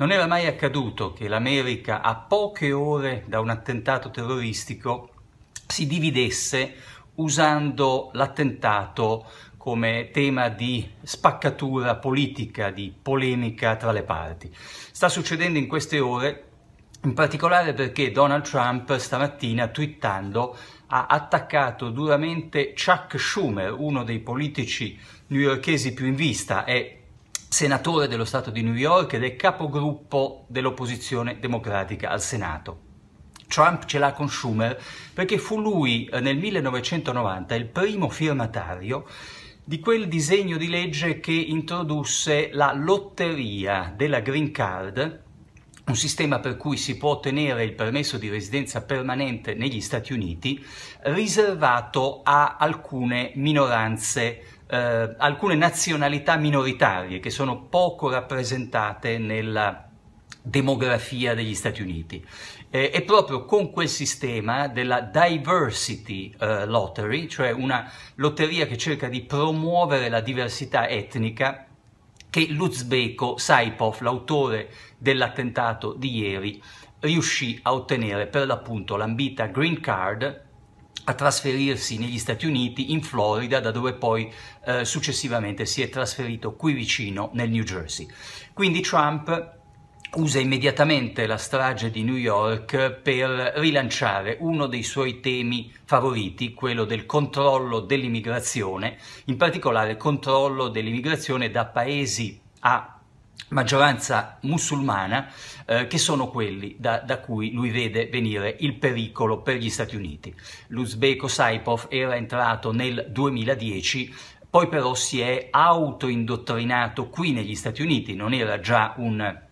Non era mai accaduto che l'America, a poche ore da un attentato terroristico, si dividesse usando l'attentato come tema di spaccatura politica, di polemica tra le parti. Sta succedendo in queste ore, in particolare perché Donald Trump stamattina, twittando, ha attaccato duramente Chuck Schumer, uno dei politici newyorkesi più in vista, è senatore dello Stato di New York ed è capogruppo dell'opposizione democratica al Senato. Trump ce l'ha con Schumer perché fu lui eh, nel 1990 il primo firmatario di quel disegno di legge che introdusse la lotteria della green card un sistema per cui si può ottenere il permesso di residenza permanente negli Stati Uniti riservato a alcune minoranze, eh, alcune nazionalità minoritarie che sono poco rappresentate nella demografia degli Stati Uniti. Eh, e proprio con quel sistema della diversity eh, lottery, cioè una lotteria che cerca di promuovere la diversità etnica, che l'uzbeko Saipov, l'autore dell'attentato di ieri, riuscì a ottenere per l'appunto l'ambita green card a trasferirsi negli Stati Uniti, in Florida, da dove poi eh, successivamente si è trasferito qui vicino nel New Jersey. Quindi Trump usa immediatamente la strage di New York per rilanciare uno dei suoi temi favoriti, quello del controllo dell'immigrazione, in particolare controllo dell'immigrazione da paesi a maggioranza musulmana, eh, che sono quelli da, da, cui lui vede venire il pericolo per gli Stati Uniti. L'uzbeko Saipov era entrato nel 2010 poi però si è autoindottrinato qui negli Stati Uniti, non era già un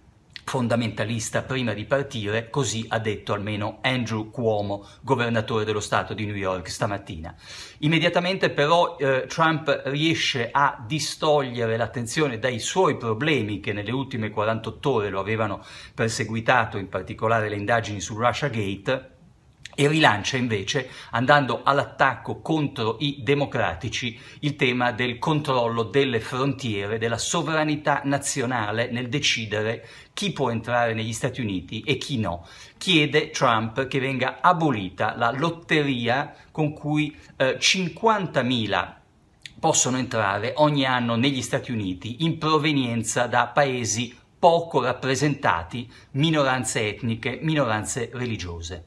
fondamentalista prima di partire, così ha detto almeno Andrew Cuomo, governatore dello Stato di New York stamattina. Immediatamente però eh, Trump riesce a distogliere l'attenzione dai suoi problemi che nelle ultime 48 ore lo avevano perseguitato, in particolare le indagini sul Russia Gate e rilancia invece, andando all'attacco contro i democratici, il tema del controllo delle frontiere, della sovranità nazionale nel decidere chi può entrare negli Stati Uniti e chi no. Chiede Trump che venga abolita la lotteria con cui eh, 50.000 possono entrare ogni anno negli Stati Uniti in provenienza da paesi poco rappresentati, minoranze etniche, minoranze religiose.